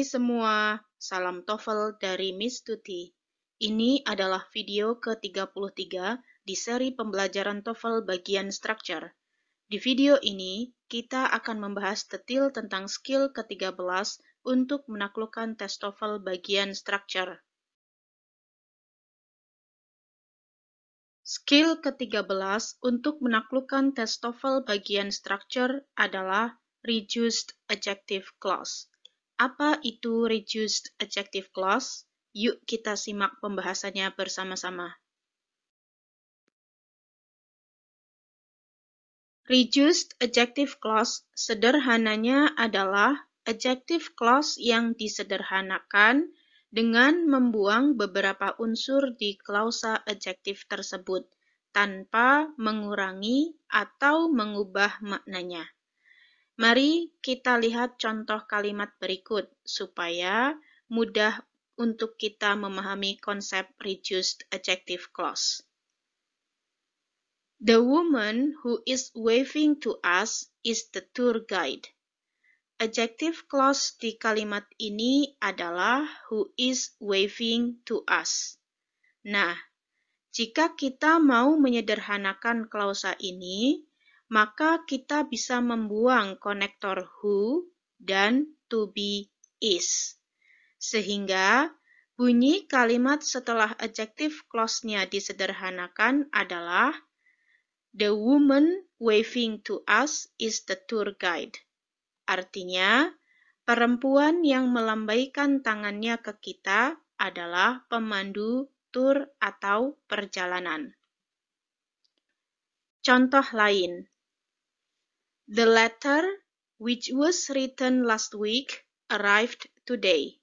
Hai semua, salam TOEFL dari Miss Tuti. Ini adalah video ke-33 di seri pembelajaran TOEFL bagian structure. Di video ini, kita akan membahas detail tentang skill ke-13 untuk menaklukkan tes TOEFL bagian structure. Skill ke-13 untuk menaklukkan tes TOEFL bagian structure adalah reduced adjective clause. Apa itu reduced adjective clause? Yuk kita simak pembahasannya bersama-sama. Reduced adjective clause sederhananya adalah adjective clause yang disederhanakan dengan membuang beberapa unsur di klausa adjective tersebut tanpa mengurangi atau mengubah maknanya. Mari kita lihat contoh kalimat berikut supaya mudah untuk kita memahami konsep reduced adjective clause. The woman who is waving to us is the tour guide. Adjective clause di kalimat ini adalah who is waving to us. Nah, jika kita mau menyederhanakan klausa ini, maka kita bisa membuang konektor who dan to be is. Sehingga bunyi kalimat setelah adjektif clause-nya disederhanakan adalah The woman waving to us is the tour guide. Artinya, perempuan yang melambaikan tangannya ke kita adalah pemandu tur atau perjalanan. Contoh lain, The letter, which was written last week, arrived today.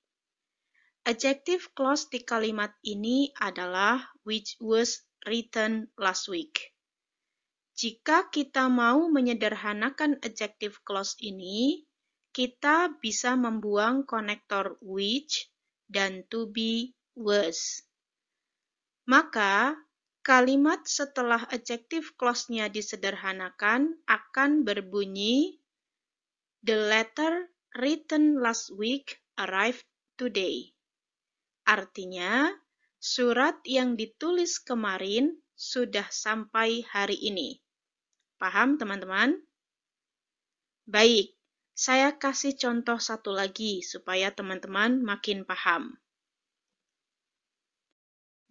Adjective clause di kalimat ini adalah which was written last week. Jika kita mau menyederhanakan adjective clause ini, kita bisa membuang konektor which dan to be was. Maka, kalimat setelah adjektif clause-nya disederhanakan akan berbunyi The letter written last week arrived today. Artinya, surat yang ditulis kemarin sudah sampai hari ini. Paham, teman-teman? Baik, saya kasih contoh satu lagi supaya teman-teman makin paham.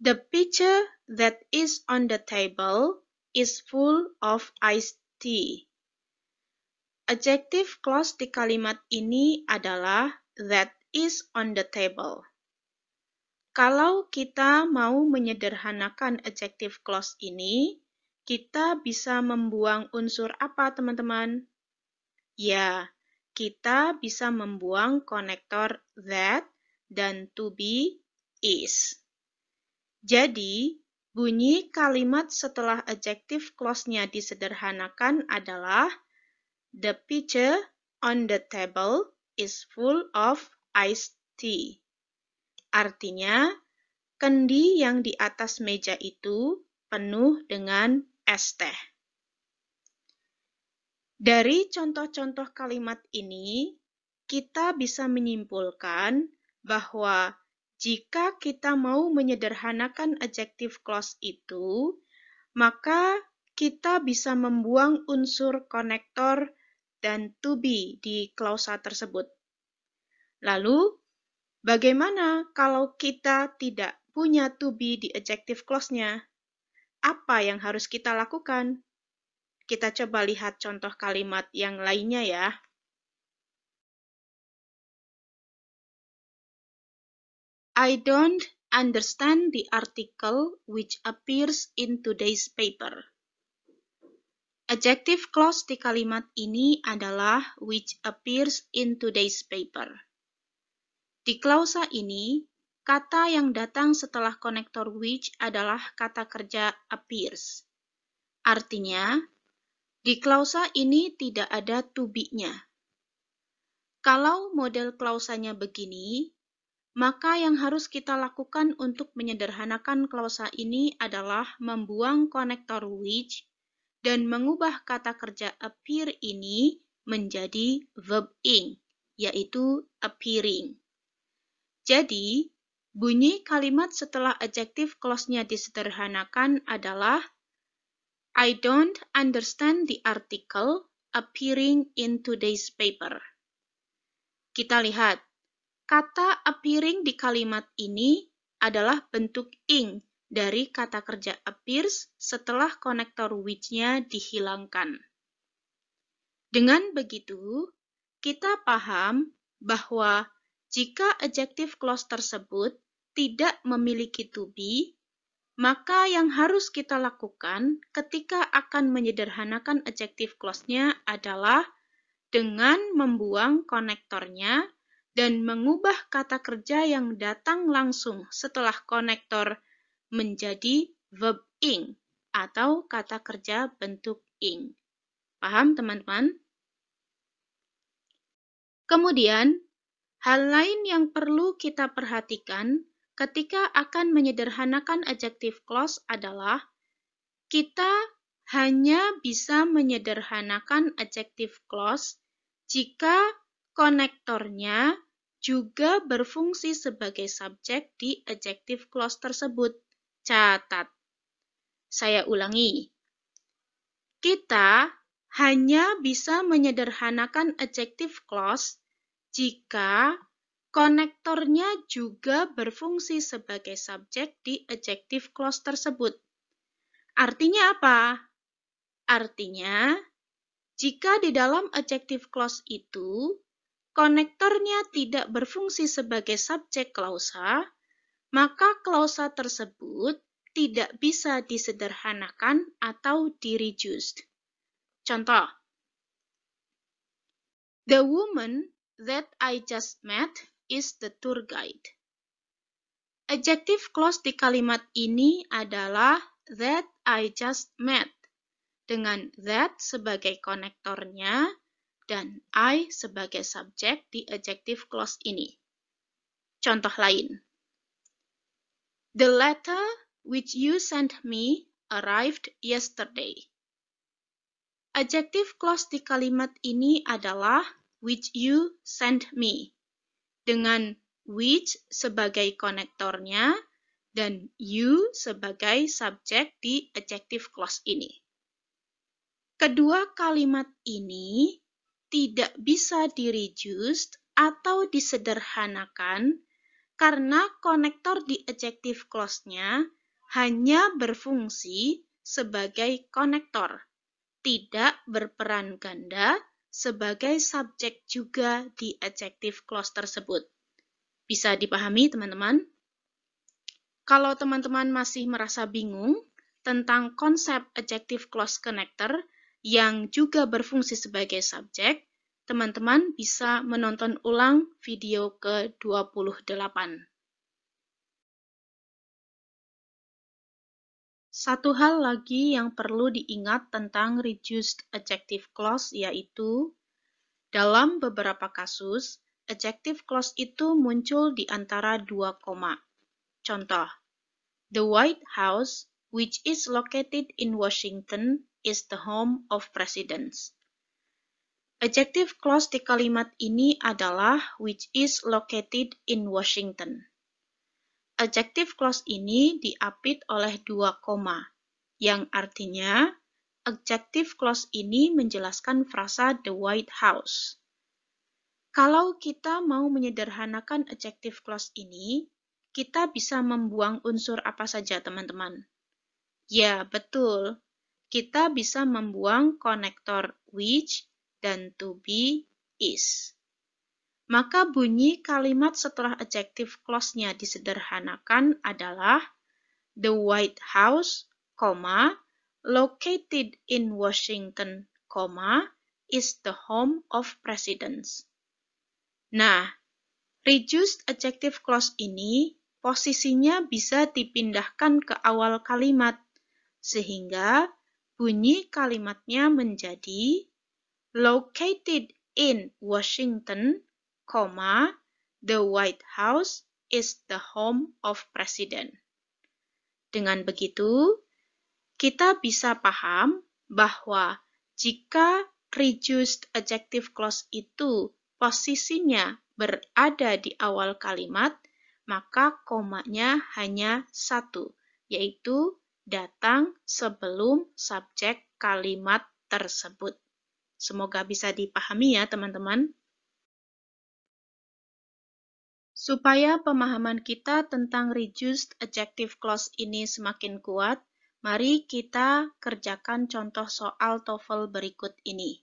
The picture that is on the table is full of iced tea. Adjektif clause di kalimat ini adalah that is on the table. Kalau kita mau menyederhanakan adjektif clause ini, kita bisa membuang unsur apa, teman-teman? Ya, kita bisa membuang konektor that dan to be is. Jadi, Bunyi kalimat setelah adjektif clause-nya disederhanakan adalah The pitcher on the table is full of iced tea. Artinya, kendi yang di atas meja itu penuh dengan es teh. Dari contoh-contoh kalimat ini, kita bisa menyimpulkan bahwa jika kita mau menyederhanakan adjektif clause itu, maka kita bisa membuang unsur konektor dan to be di klausa tersebut. Lalu, bagaimana kalau kita tidak punya to be di adjective clause-nya? Apa yang harus kita lakukan? Kita coba lihat contoh kalimat yang lainnya ya. I don't understand the article which appears in today's paper. Adjective clause di kalimat ini adalah which appears in today's paper. Di klausa ini, kata yang datang setelah konektor which adalah kata kerja appears. Artinya, di klausa ini tidak ada to be-nya. Kalau model klausanya begini, maka yang harus kita lakukan untuk menyederhanakan klausa ini adalah membuang konektor which dan mengubah kata kerja appear ini menjadi verb ing, yaitu appearing. Jadi, bunyi kalimat setelah adjektif clause-nya disederhanakan adalah I don't understand the article appearing in today's paper. Kita lihat Kata appearing di kalimat ini adalah bentuk ing dari kata kerja appears setelah konektor which-nya dihilangkan. Dengan begitu, kita paham bahwa jika adjective clause tersebut tidak memiliki to be, maka yang harus kita lakukan ketika akan menyederhanakan adjective clause-nya adalah dengan membuang konektornya dan mengubah kata kerja yang datang langsung setelah konektor menjadi verb ing atau kata kerja bentuk ing. Paham teman-teman? Kemudian, hal lain yang perlu kita perhatikan ketika akan menyederhanakan adjective clause adalah kita hanya bisa menyederhanakan adjective clause jika konektornya juga berfungsi sebagai subjek di adjective clause tersebut. Catat. Saya ulangi. Kita hanya bisa menyederhanakan adjective clause jika konektornya juga berfungsi sebagai subjek di adjective clause tersebut. Artinya apa? Artinya, jika di dalam adjective clause itu konektornya tidak berfungsi sebagai subjek klausa, maka klausa tersebut tidak bisa disederhanakan atau di-reduced. Contoh, The woman that I just met is the tour guide. Adjective clause di kalimat ini adalah that I just met. Dengan that sebagai konektornya, dan I sebagai subjek di adjective clause ini. Contoh lain. The letter which you sent me arrived yesterday. Adjective clause di kalimat ini adalah which you sent me dengan which sebagai konektornya dan you sebagai subjek di adjective clause ini. Kedua kalimat ini tidak bisa di-reduced atau disederhanakan karena konektor di adjective clause-nya hanya berfungsi sebagai konektor, tidak berperan ganda sebagai subjek juga di adjective clause tersebut. Bisa dipahami, teman-teman? Kalau teman-teman masih merasa bingung tentang konsep adjective clause connector, yang juga berfungsi sebagai subjek, teman-teman bisa menonton ulang video ke-28. Satu hal lagi yang perlu diingat tentang reduced adjective clause yaitu dalam beberapa kasus, adjective clause itu muncul di antara dua koma. Contoh, The White House, which is located in Washington, is the home of presidents. Adjective clause di kalimat ini adalah which is located in Washington. Adjective clause ini diapit oleh dua koma, yang artinya adjective clause ini menjelaskan frasa the White House. Kalau kita mau menyederhanakan adjective clause ini, kita bisa membuang unsur apa saja, teman-teman. Ya, betul kita bisa membuang konektor which dan to be is. Maka bunyi kalimat setelah adjektif clause-nya disederhanakan adalah The White House, comma, located in Washington, comma, is the home of presidents. Nah, reduced adjective clause ini posisinya bisa dipindahkan ke awal kalimat sehingga Bunyi kalimatnya menjadi located in Washington, comma, the White House is the home of president. Dengan begitu, kita bisa paham bahwa jika reduced adjective clause itu posisinya berada di awal kalimat, maka komanya hanya satu, yaitu datang sebelum subjek kalimat tersebut. Semoga bisa dipahami ya teman-teman. Supaya pemahaman kita tentang reduced adjective clause ini semakin kuat, mari kita kerjakan contoh soal TOEFL berikut ini.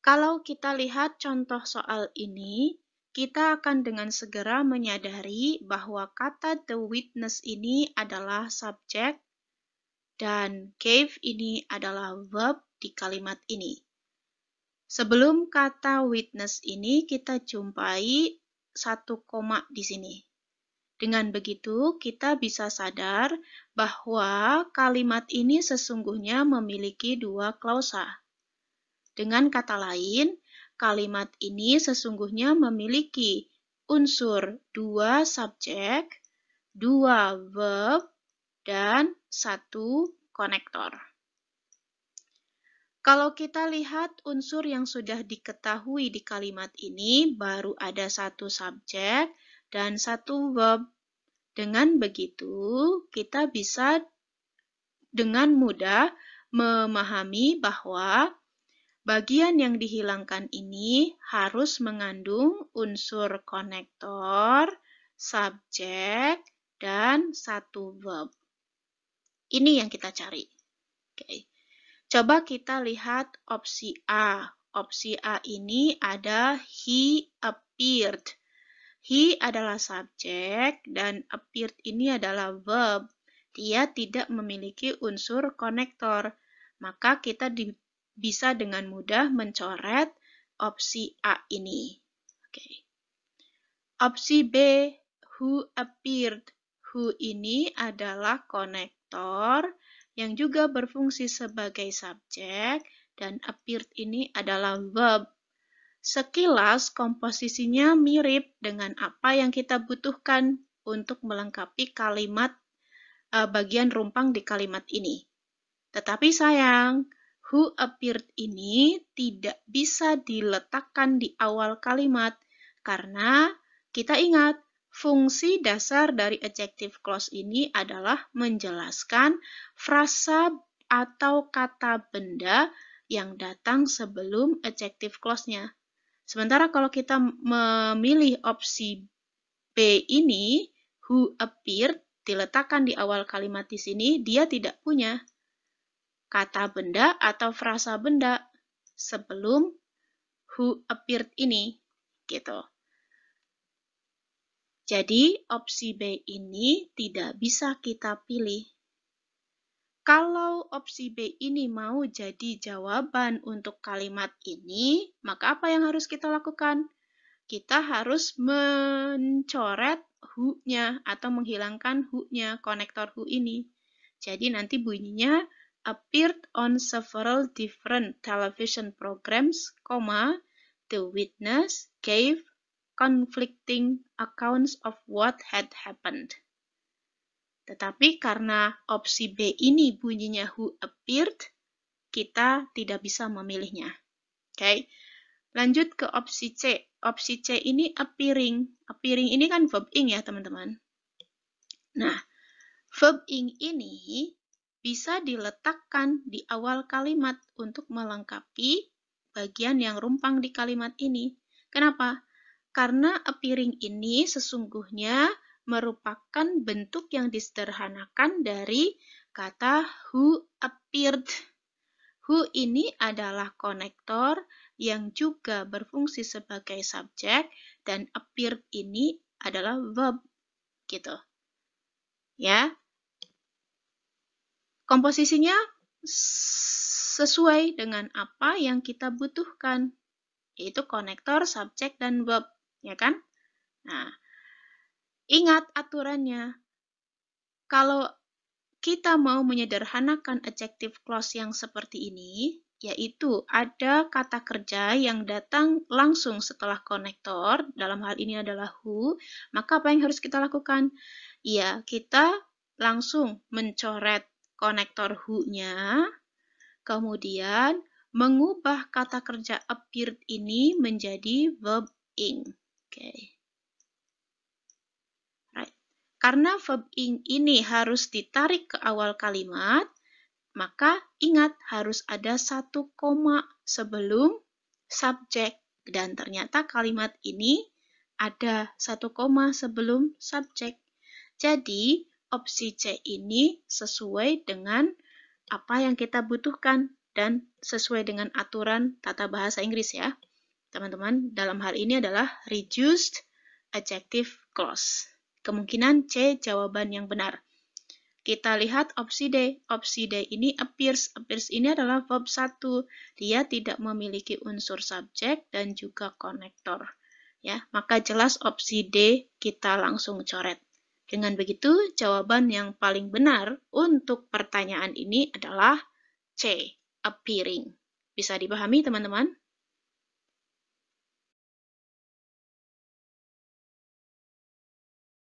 Kalau kita lihat contoh soal ini, kita akan dengan segera menyadari bahwa kata the witness ini adalah subjek dan gave ini adalah verb di kalimat ini. Sebelum kata witness ini kita jumpai satu koma di sini. Dengan begitu, kita bisa sadar bahwa kalimat ini sesungguhnya memiliki dua klausa. Dengan kata lain, Kalimat ini sesungguhnya memiliki unsur dua subjek, dua verb, dan satu konektor. Kalau kita lihat unsur yang sudah diketahui di kalimat ini, baru ada satu subjek dan satu verb. Dengan begitu, kita bisa dengan mudah memahami bahwa Bagian yang dihilangkan ini harus mengandung unsur konektor, subjek, dan satu verb. Ini yang kita cari. Oke. Coba kita lihat opsi A. Opsi A ini ada he appeared. He adalah subjek dan appeared ini adalah verb. Dia tidak memiliki unsur konektor. Maka kita di bisa dengan mudah mencoret opsi A ini. Oke. Opsi B, who appeared. Who ini adalah konektor yang juga berfungsi sebagai subjek dan appeared ini adalah verb. Sekilas komposisinya mirip dengan apa yang kita butuhkan untuk melengkapi kalimat eh, bagian rumpang di kalimat ini. Tetapi sayang, who appeared ini tidak bisa diletakkan di awal kalimat karena kita ingat fungsi dasar dari adjective clause ini adalah menjelaskan frasa atau kata benda yang datang sebelum adjective clause-nya. Sementara kalau kita memilih opsi B ini, who appeared diletakkan di awal kalimat di sini, dia tidak punya kata benda atau frasa benda sebelum who appeared ini gitu. Jadi opsi B ini tidak bisa kita pilih. Kalau opsi B ini mau jadi jawaban untuk kalimat ini, maka apa yang harus kita lakukan? Kita harus mencoret who-nya atau menghilangkan who-nya, konektor who ini. Jadi nanti bunyinya appeared on several different television programs, The witness gave conflicting accounts of what had happened. Tetapi karena opsi B ini bunyinya who appeared, kita tidak bisa memilihnya. Oke. Okay? Lanjut ke opsi C. Opsi C ini appearing. Appearing ini kan verb ing ya, teman-teman. Nah, verb ing ini bisa diletakkan di awal kalimat untuk melengkapi bagian yang rumpang di kalimat ini. Kenapa? Karena appearing ini sesungguhnya merupakan bentuk yang disederhanakan dari kata who appeared. Who ini adalah konektor yang juga berfungsi sebagai subjek dan appeared ini adalah verb gitu. Ya. Komposisinya sesuai dengan apa yang kita butuhkan, yaitu konektor, subjek, dan verb, ya kan? Nah, ingat aturannya. Kalau kita mau menyederhanakan adjective clause yang seperti ini, yaitu ada kata kerja yang datang langsung setelah konektor, dalam hal ini adalah who, maka apa yang harus kita lakukan? Ya, kita langsung mencoret konektor who-nya, kemudian mengubah kata kerja appeared ini menjadi verb ing. Oke. Okay. Right. Karena verb ing ini harus ditarik ke awal kalimat, maka ingat harus ada satu koma sebelum subjek dan ternyata kalimat ini ada satu koma sebelum subjek. Jadi, opsi C ini sesuai dengan apa yang kita butuhkan dan sesuai dengan aturan tata bahasa Inggris ya. Teman-teman, dalam hal ini adalah reduced adjective clause. Kemungkinan C jawaban yang benar. Kita lihat opsi D. Opsi D ini appears. Appears ini adalah verb 1. Dia tidak memiliki unsur subjek dan juga konektor. Ya, maka jelas opsi D kita langsung coret. Dengan begitu, jawaban yang paling benar untuk pertanyaan ini adalah C, appearing. Bisa dipahami, teman-teman?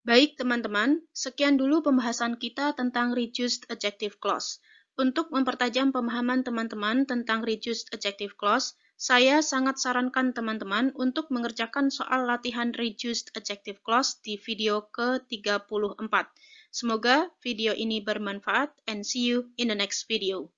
Baik, teman-teman, sekian dulu pembahasan kita tentang reduced adjective clause. Untuk mempertajam pemahaman teman-teman tentang reduced adjective clause, saya sangat sarankan teman-teman untuk mengerjakan soal latihan reduced adjective clause di video ke-34. Semoga video ini bermanfaat and see you in the next video.